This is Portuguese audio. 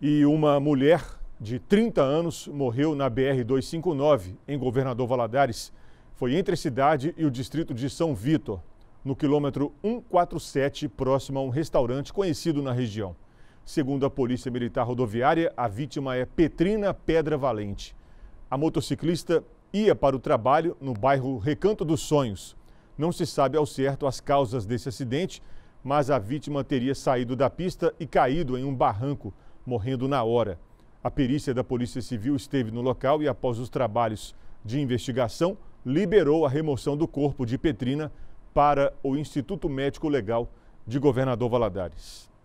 e uma mulher de 30 anos morreu na BR-259, em Governador Valadares. Foi entre a cidade e o distrito de São Vitor, no quilômetro 147, próximo a um restaurante conhecido na região. Segundo a Polícia Militar Rodoviária, a vítima é Petrina Pedra Valente. A motociclista ia para o trabalho no bairro Recanto dos Sonhos. Não se sabe ao certo as causas desse acidente, mas a vítima teria saído da pista e caído em um barranco morrendo na hora. A perícia da Polícia Civil esteve no local e, após os trabalhos de investigação, liberou a remoção do corpo de Petrina para o Instituto Médico Legal de Governador Valadares.